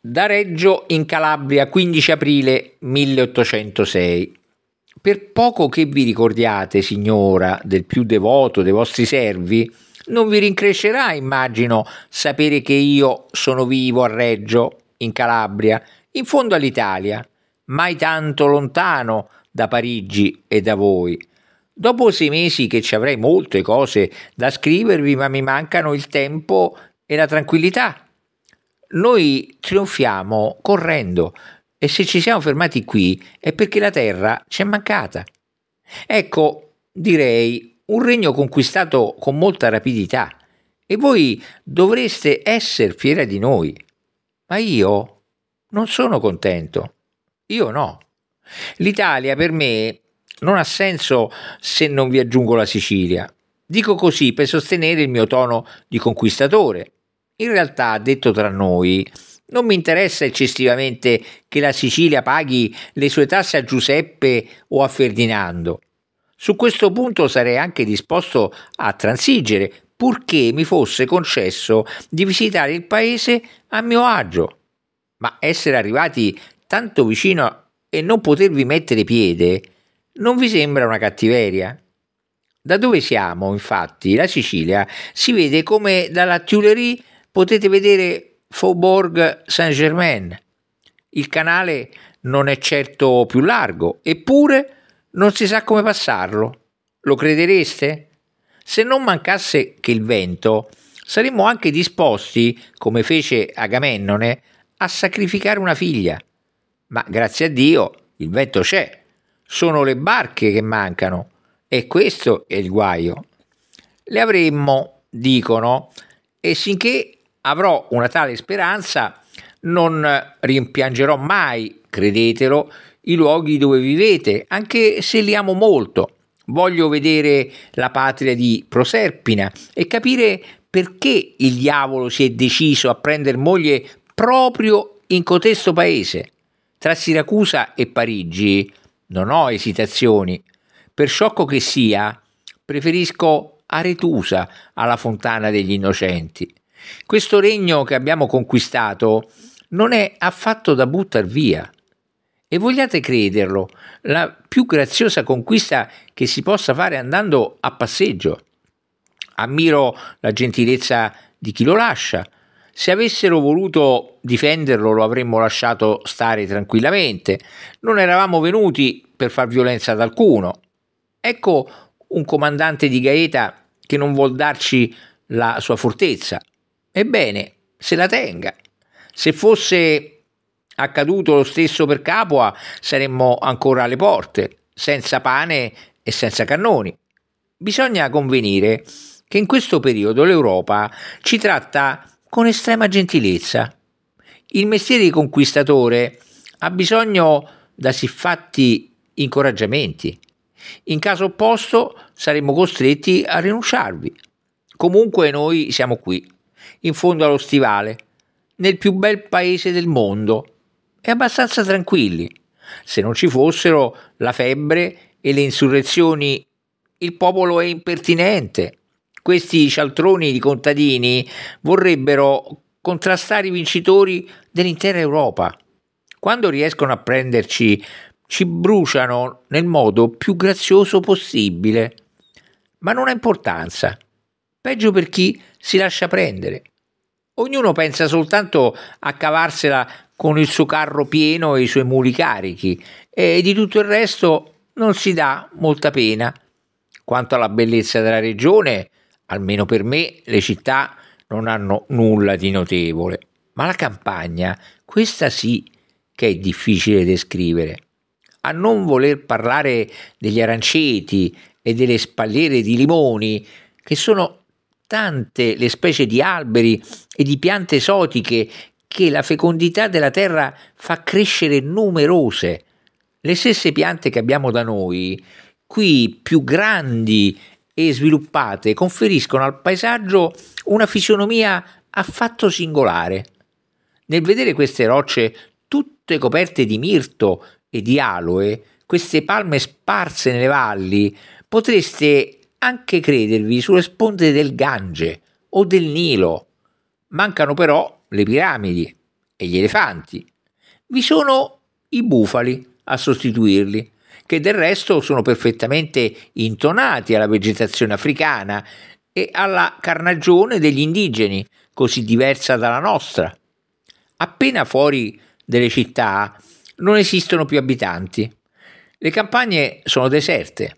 Da Reggio in Calabria 15 aprile 1806. Per poco che vi ricordiate, signora, del più devoto dei vostri servi, non vi rincrescerà, immagino, sapere che io sono vivo a Reggio, in Calabria, in fondo all'Italia, mai tanto lontano da Parigi e da voi. Dopo sei mesi che ci avrei molte cose da scrivervi, ma mi mancano il tempo e la tranquillità noi trionfiamo correndo e se ci siamo fermati qui è perché la terra ci è mancata. Ecco, direi, un regno conquistato con molta rapidità e voi dovreste essere fiera di noi. Ma io non sono contento. Io no. L'Italia per me non ha senso se non vi aggiungo la Sicilia. Dico così per sostenere il mio tono di conquistatore, in realtà, detto tra noi, non mi interessa eccessivamente che la Sicilia paghi le sue tasse a Giuseppe o a Ferdinando. Su questo punto sarei anche disposto a transigere, purché mi fosse concesso di visitare il paese a mio agio. Ma essere arrivati tanto vicino e non potervi mettere piede non vi sembra una cattiveria? Da dove siamo, infatti, la Sicilia si vede come dalla Tuileries potete vedere Faubourg Saint-Germain. Il canale non è certo più largo, eppure non si sa come passarlo. Lo credereste? Se non mancasse che il vento, saremmo anche disposti, come fece Agamennone, a sacrificare una figlia. Ma grazie a Dio il vento c'è, sono le barche che mancano e questo è il guaio. Le avremmo, dicono, e sinché avrò una tale speranza, non rimpiangerò mai, credetelo, i luoghi dove vivete, anche se li amo molto. Voglio vedere la patria di Proserpina e capire perché il diavolo si è deciso a prendere moglie proprio in cotesto paese. Tra Siracusa e Parigi non ho esitazioni. Per sciocco che sia, preferisco Aretusa alla fontana degli innocenti. Questo regno che abbiamo conquistato non è affatto da buttar via. E vogliate crederlo, la più graziosa conquista che si possa fare andando a passeggio. Ammiro la gentilezza di chi lo lascia. Se avessero voluto difenderlo lo avremmo lasciato stare tranquillamente. Non eravamo venuti per far violenza ad alcuno. Ecco un comandante di Gaeta che non vuol darci la sua fortezza. Ebbene, se la tenga. Se fosse accaduto lo stesso per Capua, saremmo ancora alle porte, senza pane e senza cannoni. Bisogna convenire che in questo periodo l'Europa ci tratta con estrema gentilezza. Il mestiere di conquistatore ha bisogno da siffatti incoraggiamenti. In caso opposto saremmo costretti a rinunciarvi. Comunque noi siamo qui in fondo allo stivale, nel più bel paese del mondo e abbastanza tranquilli, se non ci fossero la febbre e le insurrezioni. Il popolo è impertinente. Questi cialtroni di contadini vorrebbero contrastare i vincitori dell'intera Europa. Quando riescono a prenderci, ci bruciano nel modo più grazioso possibile. Ma non ha importanza peggio per chi si lascia prendere. Ognuno pensa soltanto a cavarsela con il suo carro pieno e i suoi muli carichi e di tutto il resto non si dà molta pena. Quanto alla bellezza della regione, almeno per me, le città non hanno nulla di notevole, ma la campagna, questa sì che è difficile descrivere. A non voler parlare degli aranceti e delle spalliere di limoni, che sono tante le specie di alberi e di piante esotiche che la fecondità della terra fa crescere numerose. Le stesse piante che abbiamo da noi, qui più grandi e sviluppate, conferiscono al paesaggio una fisionomia affatto singolare. Nel vedere queste rocce tutte coperte di mirto e di aloe, queste palme sparse nelle valli, potreste anche credervi sulle sponde del Gange o del Nilo. Mancano però le piramidi e gli elefanti. Vi sono i bufali a sostituirli, che del resto sono perfettamente intonati alla vegetazione africana e alla carnagione degli indigeni, così diversa dalla nostra. Appena fuori delle città non esistono più abitanti. Le campagne sono deserte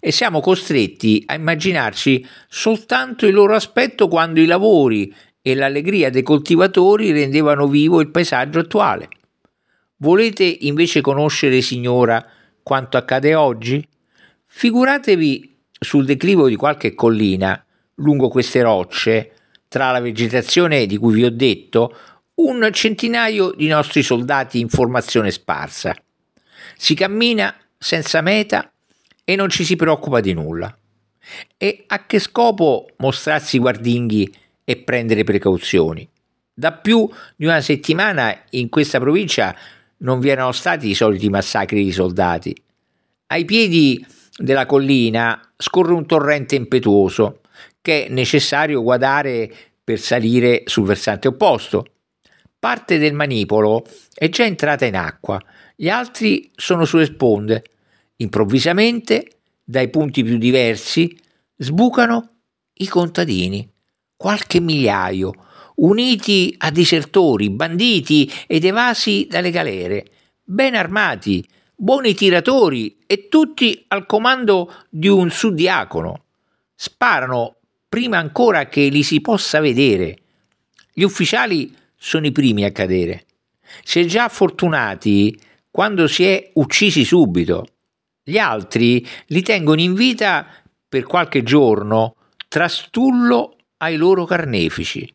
e siamo costretti a immaginarci soltanto il loro aspetto quando i lavori e l'allegria dei coltivatori rendevano vivo il paesaggio attuale. Volete invece conoscere, signora, quanto accade oggi? Figuratevi sul declivo di qualche collina, lungo queste rocce, tra la vegetazione di cui vi ho detto, un centinaio di nostri soldati in formazione sparsa. Si cammina senza meta e non ci si preoccupa di nulla. E a che scopo mostrarsi guardinghi e prendere precauzioni? Da più di una settimana in questa provincia non vi erano stati i soliti massacri di soldati. Ai piedi della collina scorre un torrente impetuoso che è necessario guardare per salire sul versante opposto. Parte del manipolo è già entrata in acqua, gli altri sono sulle sponde Improvvisamente, dai punti più diversi, sbucano i contadini, qualche migliaio, uniti a disertori, banditi ed evasi dalle galere, ben armati, buoni tiratori e tutti al comando di un suddiacono. Sparano prima ancora che li si possa vedere. Gli ufficiali sono i primi a cadere. Si è già fortunati quando si è uccisi subito. Gli altri li tengono in vita per qualche giorno trastullo ai loro carnefici.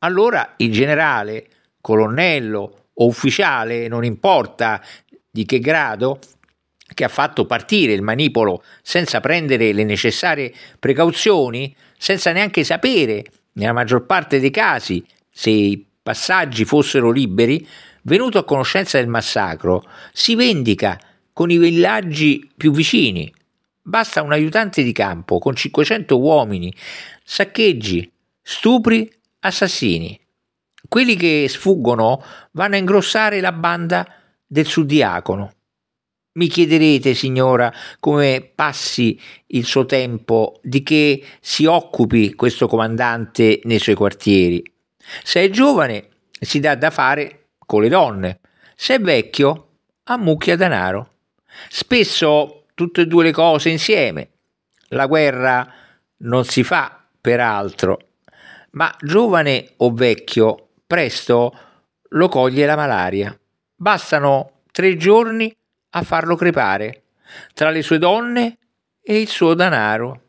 Allora il generale, colonnello o ufficiale, non importa di che grado, che ha fatto partire il manipolo senza prendere le necessarie precauzioni, senza neanche sapere, nella maggior parte dei casi, se i passaggi fossero liberi, venuto a conoscenza del massacro, si vendica con i villaggi più vicini. Basta un aiutante di campo con 500 uomini, saccheggi, stupri, assassini. Quelli che sfuggono vanno a ingrossare la banda del suddiacono. Mi chiederete, signora, come passi il suo tempo, di che si occupi questo comandante nei suoi quartieri. Se è giovane, si dà da fare con le donne. Se è vecchio, ammucchia denaro. Spesso tutte e due le cose insieme. La guerra non si fa per altro, ma giovane o vecchio, presto lo coglie la malaria. Bastano tre giorni a farlo crepare tra le sue donne e il suo danaro.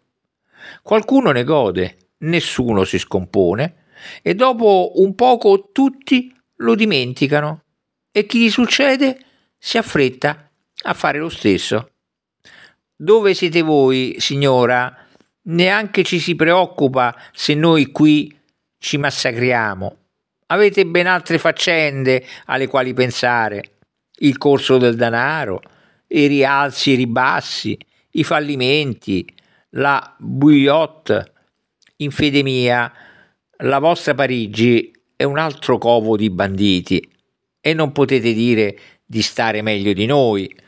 Qualcuno ne gode, nessuno si scompone e dopo un poco tutti lo dimenticano e chi gli succede si affretta a fare lo stesso. Dove siete voi, signora? Neanche ci si preoccupa se noi qui ci massacriamo. Avete ben altre faccende alle quali pensare. Il corso del denaro, i rialzi e i ribassi, i fallimenti, la bouillotte. In fede mia, la vostra Parigi è un altro covo di banditi e non potete dire di stare meglio di noi.